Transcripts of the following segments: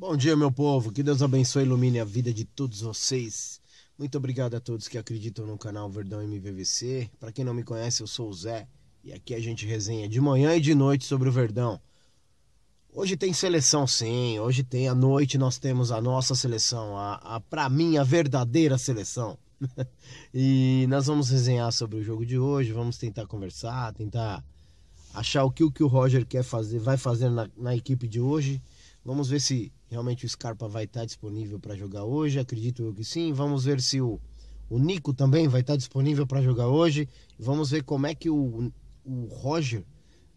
Bom dia, meu povo. Que Deus abençoe e ilumine a vida de todos vocês. Muito obrigado a todos que acreditam no canal Verdão MVVC. Para quem não me conhece, eu sou o Zé e aqui a gente resenha de manhã e de noite sobre o Verdão. Hoje tem seleção, sim. Hoje tem a noite nós temos a nossa seleção, a, a para mim a verdadeira seleção. e nós vamos resenhar sobre o jogo de hoje. Vamos tentar conversar, tentar achar o que o que o Roger quer fazer, vai fazer na, na equipe de hoje Vamos ver se realmente o Scarpa vai estar disponível para jogar hoje. Acredito eu que sim. Vamos ver se o, o Nico também vai estar disponível para jogar hoje. Vamos ver como é que o, o Roger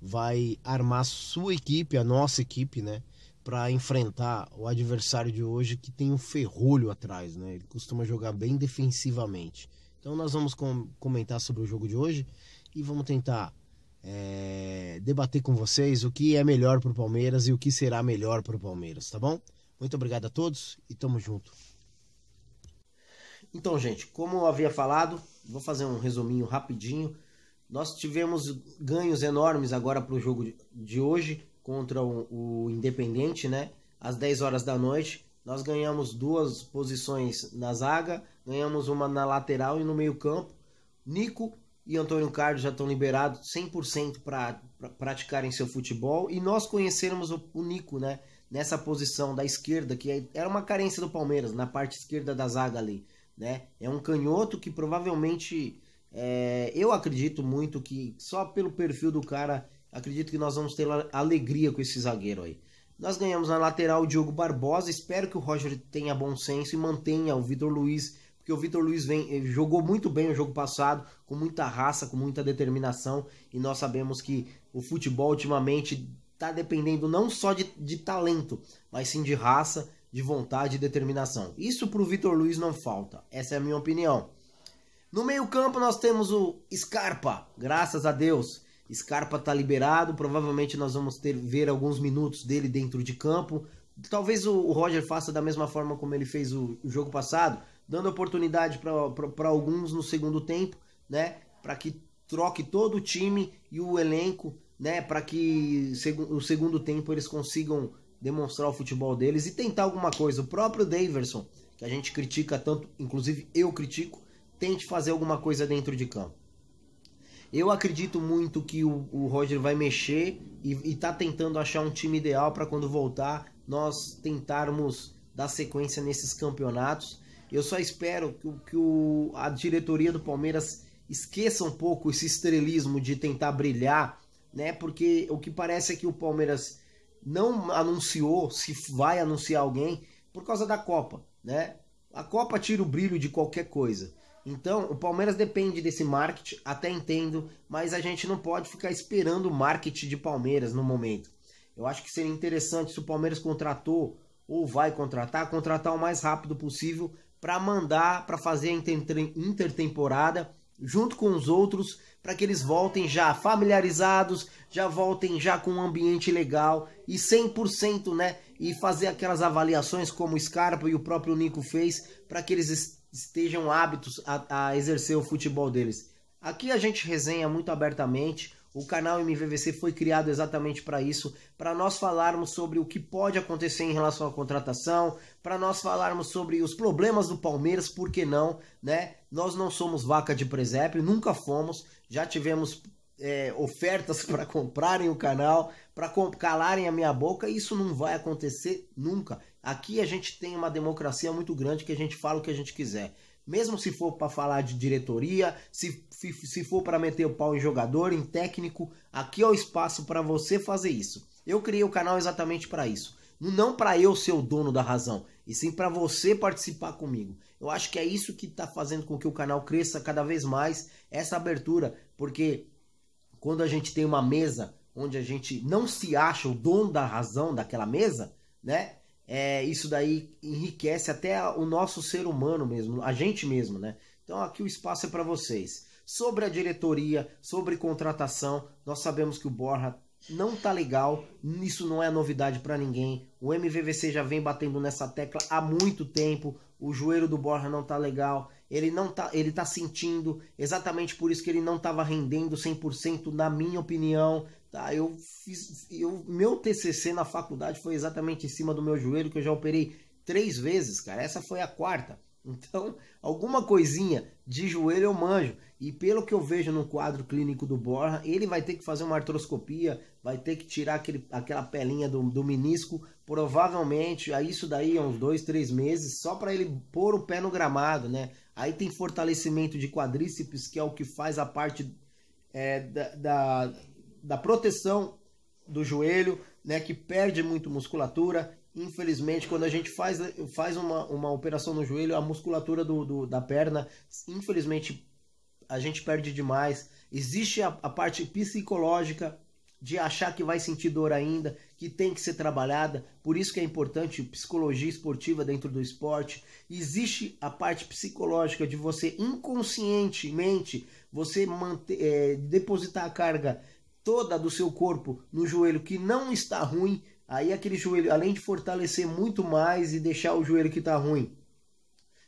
vai armar sua equipe, a nossa equipe, né? Para enfrentar o adversário de hoje que tem um ferrolho atrás, né? Ele costuma jogar bem defensivamente. Então nós vamos com, comentar sobre o jogo de hoje e vamos tentar é, debater com vocês o que é melhor para o Palmeiras e o que será melhor para o Palmeiras, tá bom? Muito obrigado a todos e tamo junto. Então, gente, como eu havia falado, vou fazer um resuminho rapidinho. Nós tivemos ganhos enormes agora para o jogo de hoje contra o Independente, né? Às 10 horas da noite. Nós ganhamos duas posições na zaga, ganhamos uma na lateral e no meio-campo. Nico e Antônio Carlos já estão liberados 100% para pra praticarem seu futebol e nós conhecermos o, o Nico, né? Nessa posição da esquerda, que é, era uma carência do Palmeiras, na parte esquerda da zaga ali, né? É um canhoto que provavelmente é, eu acredito muito que só pelo perfil do cara, acredito que nós vamos ter alegria com esse zagueiro aí. Nós ganhamos na lateral o Diogo Barbosa, espero que o Roger tenha bom senso e mantenha o Vitor Luiz porque o Vitor Luiz vem, jogou muito bem o jogo passado, com muita raça, com muita determinação, e nós sabemos que o futebol ultimamente está dependendo não só de, de talento, mas sim de raça, de vontade e determinação. Isso para o Vitor Luiz não falta, essa é a minha opinião. No meio-campo nós temos o Scarpa, graças a Deus. Scarpa está liberado, provavelmente nós vamos ter ver alguns minutos dele dentro de campo. Talvez o, o Roger faça da mesma forma como ele fez o, o jogo passado, dando oportunidade para alguns no segundo tempo, né? Para que troque todo o time e o elenco, né? Para que seg o segundo tempo eles consigam demonstrar o futebol deles e tentar alguma coisa. O próprio Daverson, que a gente critica tanto, inclusive eu critico, tente fazer alguma coisa dentro de campo. Eu acredito muito que o, o Roger vai mexer e, está tentando achar um time ideal para quando voltar nós tentarmos dar sequência nesses campeonatos eu só espero que, que o, a diretoria do Palmeiras esqueça um pouco esse estrelismo de tentar brilhar, né? Porque o que parece é que o Palmeiras não anunciou se vai anunciar alguém por causa da Copa, né? A Copa tira o brilho de qualquer coisa. Então, o Palmeiras depende desse marketing, até entendo, mas a gente não pode ficar esperando o marketing de Palmeiras no momento. Eu acho que seria interessante se o Palmeiras contratou ou vai contratar, contratar o mais rápido possível para mandar, para fazer a intertemporada junto com os outros, para que eles voltem já familiarizados, já voltem já com um ambiente legal e 100%, né? E fazer aquelas avaliações como o Scarpa e o próprio Nico fez, para que eles estejam hábitos a, a exercer o futebol deles. Aqui a gente resenha muito abertamente, o canal MVVC foi criado exatamente para isso, para nós falarmos sobre o que pode acontecer em relação à contratação, para nós falarmos sobre os problemas do Palmeiras, por que não, né? Nós não somos vaca de presépio, nunca fomos, já tivemos é, ofertas para comprarem o canal, para calarem a minha boca, isso não vai acontecer nunca. Aqui a gente tem uma democracia muito grande que a gente fala o que a gente quiser mesmo se for para falar de diretoria, se, se, se for para meter o pau em jogador, em técnico, aqui é o espaço para você fazer isso. Eu criei o canal exatamente para isso. Não para eu ser o dono da razão, e sim para você participar comigo. Eu acho que é isso que está fazendo com que o canal cresça cada vez mais, essa abertura, porque quando a gente tem uma mesa onde a gente não se acha o dono da razão daquela mesa, né? é, isso daí enriquece até o nosso ser humano mesmo, a gente mesmo, né? Então aqui o espaço é para vocês. Sobre a diretoria, sobre contratação, nós sabemos que o Borja não tá legal, isso não é novidade para ninguém. O MVVC já vem batendo nessa tecla há muito tempo o joelho do Borja não tá legal, ele não tá, ele tá sentindo, exatamente por isso que ele não estava rendendo 100% na minha opinião, tá? Eu fiz eu meu TCC na faculdade foi exatamente em cima do meu joelho que eu já operei três vezes, cara. Essa foi a quarta. Então, alguma coisinha de joelho eu manjo. E pelo que eu vejo no quadro clínico do Borra ele vai ter que fazer uma artroscopia, vai ter que tirar aquele, aquela pelinha do, do menisco, provavelmente, a isso daí é uns dois, três meses, só para ele pôr o pé no gramado, né? Aí tem fortalecimento de quadríceps, que é o que faz a parte é, da, da, da proteção do joelho, né? Que perde muito musculatura infelizmente, quando a gente faz, faz uma, uma operação no joelho, a musculatura do, do da perna, infelizmente, a gente perde demais. Existe a, a, parte psicológica de achar que vai sentir dor ainda, que tem que ser trabalhada, por isso que é importante psicologia esportiva dentro do esporte. Existe a parte psicológica de você inconscientemente você manter, é, depositar a carga toda do seu corpo no joelho que não está ruim, Aí aquele joelho, além de fortalecer muito mais e deixar o joelho que está ruim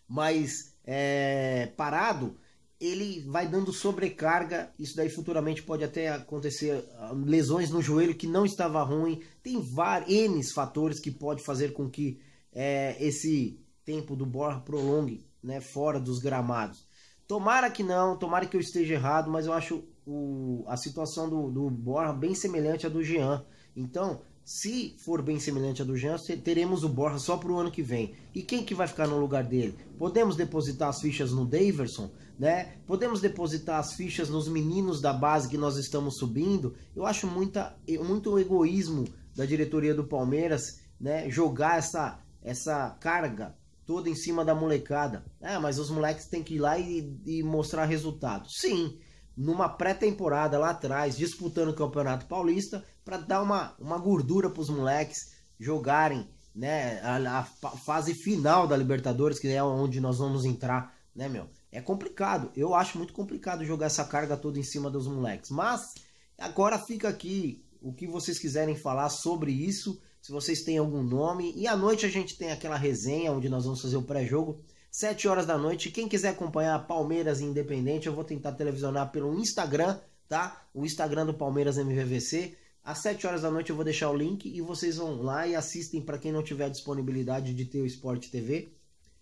mais é, parado, ele vai dando sobrecarga. Isso daí futuramente pode até acontecer ah, lesões no joelho que não estava ruim. Tem vários fatores que pode fazer com que é, esse tempo do Borja prolongue né, fora dos gramados. Tomara que não, tomara que eu esteja errado, mas eu acho o, a situação do, do Borja bem semelhante à do Jean. Então, se for bem semelhante a do Jansen, teremos o Borja só para o ano que vem. E quem que vai ficar no lugar dele? Podemos depositar as fichas no Daverson, né? Podemos depositar as fichas nos meninos da base que nós estamos subindo? Eu acho muita, muito egoísmo da diretoria do Palmeiras, né? Jogar essa, essa carga toda em cima da molecada. É, mas os moleques têm que ir lá e, e mostrar resultado. Sim, numa pré-temporada lá atrás, disputando o Campeonato Paulista, para dar uma, uma gordura para os moleques jogarem né, a, a, fase final da Libertadores, que é onde nós vamos entrar, né, meu? É complicado. Eu acho muito complicado jogar essa carga toda em cima dos moleques. Mas agora fica aqui o que vocês quiserem falar sobre isso, se vocês têm algum nome. E à noite a gente tem aquela resenha onde nós vamos fazer o pré-jogo. 7 horas da noite. Quem quiser acompanhar Palmeiras Independente, eu vou tentar televisionar pelo Instagram, tá? O Instagram do Palmeiras MVVC. Às 7 horas da noite eu vou deixar o link e vocês vão lá e assistem para quem não tiver disponibilidade de ter o Sport TV.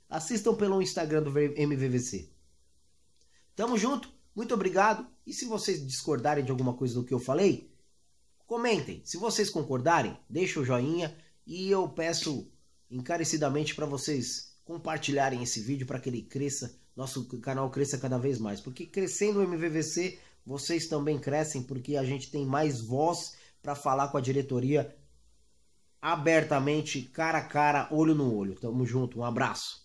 Assistam pelo Instagram do MVVC. Tamo junto, muito obrigado. E se vocês discordarem de alguma coisa do que eu falei, comentem. Se vocês concordarem, deixa o joinha e eu peço encarecidamente para vocês compartilharem esse vídeo para que ele cresça, nosso canal cresça cada vez mais, porque crescendo o MVVC, vocês também crescem porque a gente tem mais voz para falar com a diretoria abertamente, cara a cara, olho no olho. Tamo junto, um abraço.